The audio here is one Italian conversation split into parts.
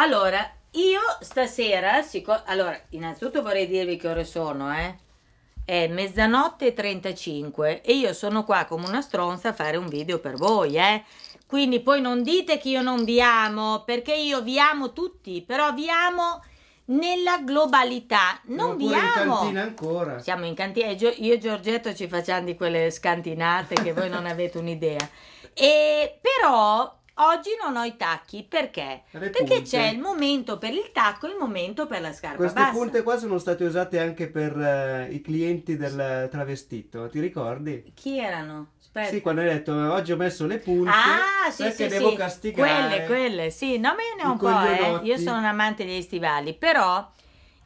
Allora, io stasera, siccome, allora, innanzitutto vorrei dirvi che ore sono, eh? È mezzanotte e 35 e io sono qua come una stronza a fare un video per voi, eh? Quindi poi non dite che io non vi amo, perché io vi amo tutti, però vi amo nella globalità. Non vi amo. Siamo in cantina ancora. Siamo in cantina. Eh, io e Giorgetto ci facciamo di quelle scantinate che voi non avete un'idea. E però Oggi non ho i tacchi perché? Le perché punte. c'è il momento per il tacco e il momento per la scarpa Queste bassa. punte qua sono state usate anche per uh, i clienti del travestito, ti ricordi? Chi erano? Aspetta. Sì, quando hai detto oggi ho messo le punte ah, sì, perché sì, devo sì. castigare. Quelle, quelle, sì, no, me ne ho un po', eh. Io sono un amante degli stivali, però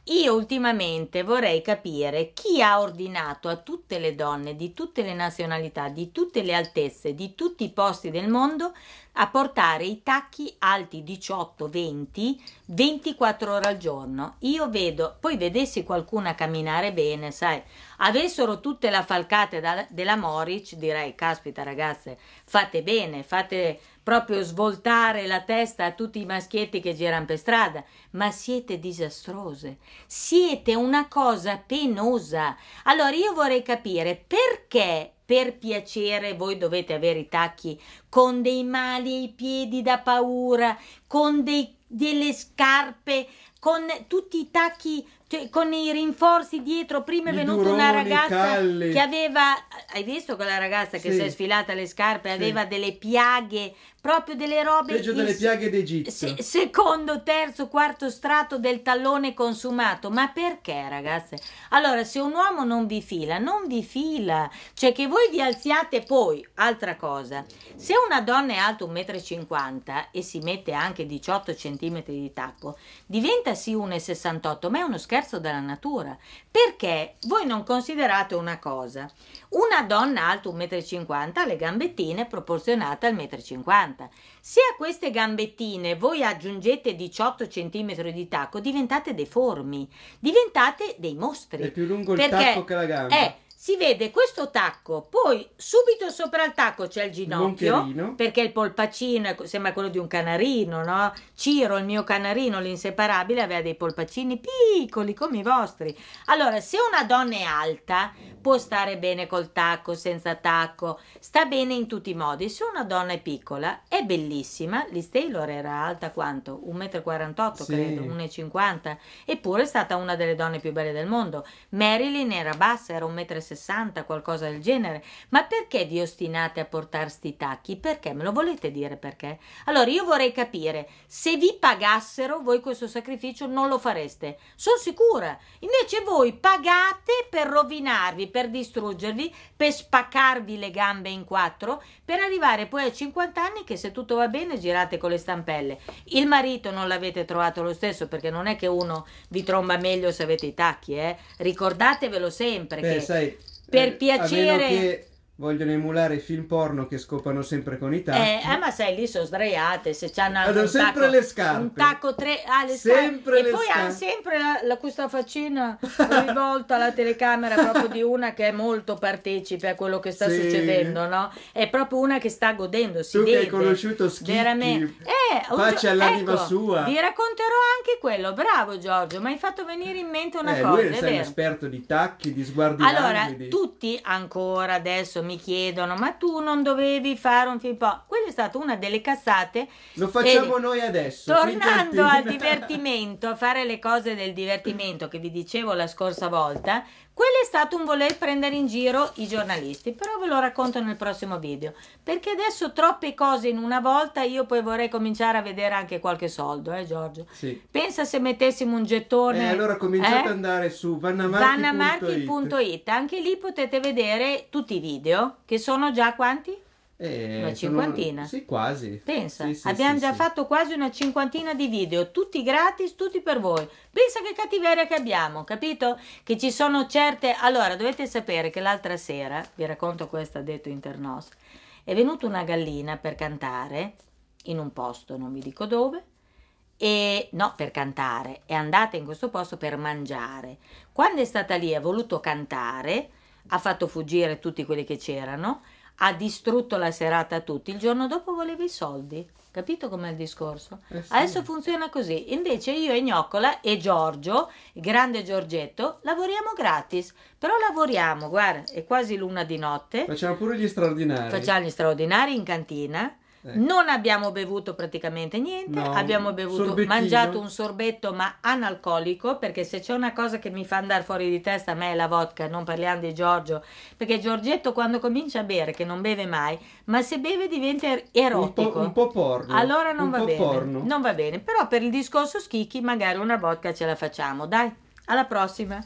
io ultimamente vorrei capire chi ha ordinato a tutte le donne di tutte le nazionalità, di tutte le altezze, di tutti i posti del mondo a portare i tacchi alti 18, 20, 24 ore al giorno. Io vedo, poi vedessi qualcuna camminare bene, sai, avessero tutte la falcata della Moric, direi, caspita ragazze, fate bene, fate proprio svoltare la testa a tutti i maschietti che girano per strada, ma siete disastrose, siete una cosa penosa. Allora io vorrei capire perché per piacere voi dovete avere i tacchi con dei mali ai piedi da paura, con dei, delle scarpe, con tutti i tacchi, cioè, con i rinforzi dietro. Prima è venuta una ragazza che aveva, hai visto quella ragazza che sì. si è sfilata le scarpe, aveva sì. delle piaghe proprio delle robe... Peggio delle piaghe d'Egitto. Se, secondo, terzo, quarto strato del tallone consumato. Ma perché ragazze? Allora, se un uomo non vi fila, non vi fila. Cioè che voi vi alziate poi, altra cosa, se una donna è alta 1,50 m e si mette anche 18 cm di tappo, diventa sì 1,68 ma è uno scherzo della natura. Perché voi non considerate una cosa. Una donna alta 1,50 m ha le gambettine proporzionate al 1,50 m. 60. Se a queste gambettine voi aggiungete 18 cm di tacco, diventate deformi, diventate dei mostri. È più lungo il tacco che la gamba. Eh, si vede questo tacco, poi subito sopra il tacco c'è il ginocchio, Monterino. perché il polpacino sembra quello di un canarino, no? Ciro, il mio canarino, l'inseparabile, aveva dei polpacini piccoli come i vostri. Allora, se una donna è alta, può stare bene col tacco, senza tacco, sta bene in tutti i modi. Se una donna è piccola, è bellissima, Liz Taylor era alta quanto? 1,48 m, sì. credo, 1,50 m, eppure è stata una delle donne più belle del mondo. Marilyn era bassa, era 1,60 m 60, qualcosa del genere. Ma perché vi ostinate a portare sti tacchi? Perché? Me lo volete dire perché? Allora io vorrei capire, se vi pagassero voi questo sacrificio non lo fareste, sono sicura. Invece voi pagate per rovinarvi, per distruggervi, per spaccarvi le gambe in quattro, per arrivare poi a 50 anni che se tutto va bene girate con le stampelle. Il marito non l'avete trovato lo stesso perché non è che uno vi tromba meglio se avete i tacchi, eh? ricordatevelo sempre. Beh, che... sai, per eh, piacere. Vogliono emulare i film porno che scopano sempre con i eh, tacchi. Eh, eh ma sai, lì sono sdraiate. Se c'hanno hanno sempre tacco, le scarpe. Un tacco tre. Ah, le sempre scarpe. Le e poi hanno sempre la, la, questa faccina rivolta alla telecamera proprio di una che è molto partecipe a quello che sta sì. succedendo, no? È proprio una che sta godendo. Si tu vede. che hai conosciuto Schicchi. Veramente. Eh, Pace all'anima ecco, sua. Vi racconterò anche quello. Bravo, Giorgio. Mi hai fatto venire in mente una eh, cosa. Lui è, è un esperto di tacchi, di sguardi Allora, langidi. tutti ancora adesso mi chiedono, ma tu non dovevi fare un film pop? Quella è stata una delle cassate. Lo facciamo e, eh, noi adesso. Tornando al divertimento, a fare le cose del divertimento che vi dicevo la scorsa volta, quello è stato un voler prendere in giro i giornalisti, però ve lo racconto nel prossimo video, perché adesso troppe cose in una volta, io poi vorrei cominciare a vedere anche qualche soldo, eh Giorgio? Sì. Pensa se mettessimo un gettone... Eh, allora cominciate eh? ad andare su vannamarchi.it, anche lì potete vedere tutti i video, che sono già quanti? Eh, una cinquantina? Sono, sì, quasi. Pensa, sì, sì, abbiamo sì, già fatto quasi una cinquantina di video, tutti gratis, tutti per voi. Pensa che cattiveria che abbiamo, capito? Che ci sono certe... Allora, dovete sapere che l'altra sera, vi racconto questo detto internos, è venuta una gallina per cantare in un posto, non vi dico dove, e no, per cantare, è andata in questo posto per mangiare. Quando è stata lì, ha voluto cantare, ha fatto fuggire tutti quelli che c'erano, ha distrutto la serata a tutti, il giorno dopo volevi i soldi. Capito com'è il discorso? Eh sì. Adesso funziona così. Invece io e Gnoccola e Giorgio, il grande Giorgetto, lavoriamo gratis. Però lavoriamo, guarda, è quasi l'una di notte. Facciamo pure gli straordinari. Facciamo gli straordinari in cantina Ecco. Non abbiamo bevuto praticamente niente, no, abbiamo bevuto, mangiato un sorbetto ma analcolico perché se c'è una cosa che mi fa andare fuori di testa a me è la vodka, non parliamo di Giorgio, perché Giorgetto quando comincia a bere, che non beve mai, ma se beve diventa erotico. Un po', un po porno. Allora non va bene, porno. non va bene, però per il discorso schicchi magari una vodka ce la facciamo, dai, alla prossima.